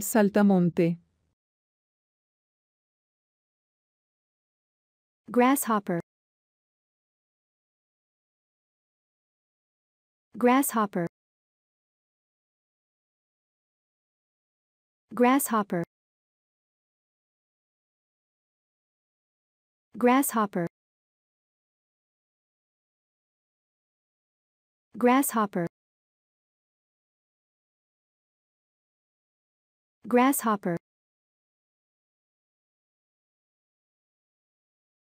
Saltamonte. Grasshopper. Grasshopper. Grasshopper. Grasshopper. Grasshopper. Grasshopper